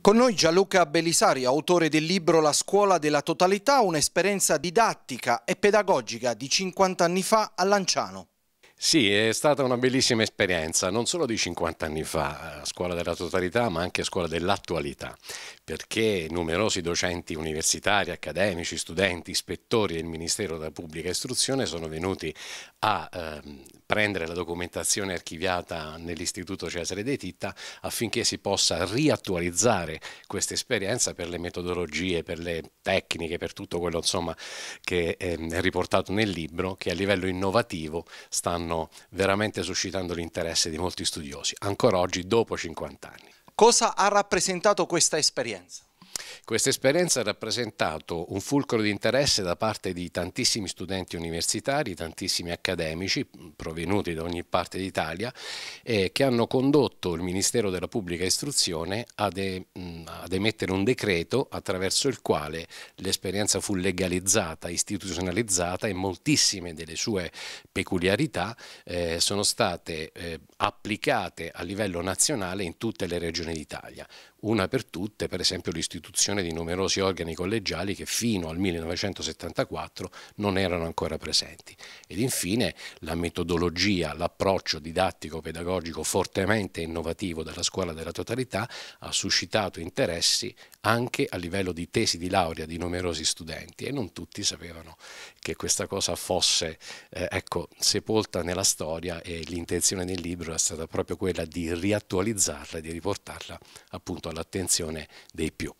Con noi Gianluca Belisari, autore del libro La scuola della totalità, un'esperienza didattica e pedagogica di 50 anni fa a Lanciano. Sì, è stata una bellissima esperienza, non solo di 50 anni fa, a eh, scuola della totalità, ma anche a scuola dell'attualità, perché numerosi docenti universitari, accademici, studenti, ispettori del Ministero della Pubblica Istruzione sono venuti a eh, prendere la documentazione archiviata nell'Istituto Cesare De Titta affinché si possa riattualizzare questa esperienza per le metodologie, per le tecniche, per tutto quello insomma, che ehm, è riportato nel libro, che a livello innovativo stanno stanno veramente suscitando l'interesse di molti studiosi, ancora oggi dopo 50 anni. Cosa ha rappresentato questa esperienza? Questa esperienza ha rappresentato un fulcro di interesse da parte di tantissimi studenti universitari, tantissimi accademici provenuti da ogni parte d'Italia eh, che hanno condotto il Ministero della Pubblica Istruzione ad, e, ad emettere un decreto attraverso il quale l'esperienza fu legalizzata, istituzionalizzata e moltissime delle sue peculiarità eh, sono state eh, applicate a livello nazionale in tutte le regioni d'Italia. Una per tutte, per esempio l'istituzione formazione di numerosi organi collegiali che fino al 1974 non erano ancora presenti. Ed infine la metodologia, l'approccio didattico-pedagogico fortemente innovativo della scuola della totalità ha suscitato interessi anche a livello di tesi di laurea di numerosi studenti e non tutti sapevano che questa cosa fosse eh, ecco, sepolta nella storia e l'intenzione del libro è stata proprio quella di riattualizzarla e di riportarla appunto all'attenzione dei più.